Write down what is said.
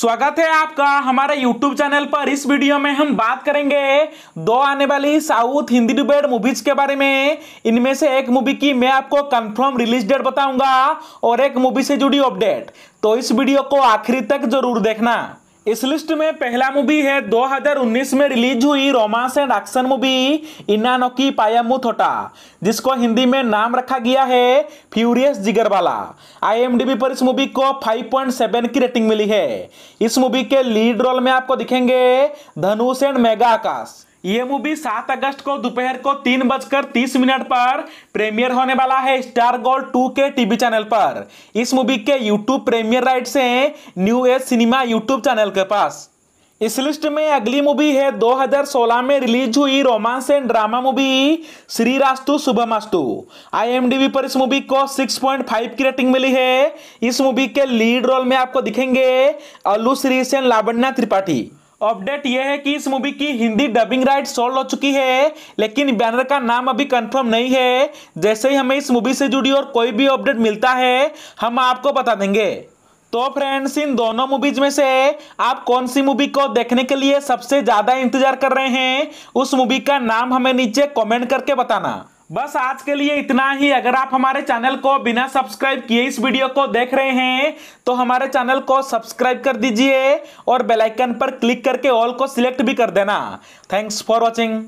स्वागत है आपका हमारे YouTube चैनल पर इस वीडियो में हम बात करेंगे दो आने वाली साउथ हिंदी डिबेट मूवीज के बारे में इनमें से एक मूवी की मैं आपको कंफर्म रिलीज डेट बताऊंगा और एक मूवी से जुड़ी अपडेट तो इस वीडियो को आखिरी तक जरूर देखना इस लिस्ट में पहला मूवी है 2019 में रिलीज हुई रोमांस एंड एक्शन मूवी इना नोकी पायामु थोटा जिसको हिंदी में नाम रखा गया है फ्यूरियस जिगर वाला आई पर इस मूवी को 5.7 की रेटिंग मिली है इस मूवी के लीड रोल में आपको दिखेंगे धनुष एंड मेगा आकाश ये मूवी सात अगस्त को दोपहर को तीन बजकर तीस मिनट पर प्रीमियर होने वाला है स्टार गोल्ड टू के टीवी चैनल पर इस मूवी के यूट्यूब प्रीमियर राइट से new age cinema YouTube channel के पास इस लिस्ट में अगली मूवी है 2016 में रिलीज हुई romance and drama movie Srirastu Subhamastu आई पर इस मूवी को 6.5 की रेटिंग मिली है इस मूवी के लीड रोल में आपको दिखेंगे अल्लू श्री सेन लावण्या त्रिपाठी अपडेट यह है कि इस मूवी की हिंदी डबिंग राइट सोल्व हो चुकी है लेकिन बैनर का नाम अभी कंफर्म नहीं है जैसे ही हमें इस मूवी से जुड़ी और कोई भी अपडेट मिलता है हम आपको बता देंगे तो फ्रेंड्स इन दोनों मूवीज में से आप कौन सी मूवी को देखने के लिए सबसे ज्यादा इंतजार कर रहे हैं उस मूवी का नाम हमें नीचे कॉमेंट करके बताना बस आज के लिए इतना ही अगर आप हमारे चैनल को बिना सब्सक्राइब किए इस वीडियो को देख रहे हैं तो हमारे चैनल को सब्सक्राइब कर दीजिए और बेल आइकन पर क्लिक करके ऑल को सिलेक्ट भी कर देना थैंक्स फॉर वॉचिंग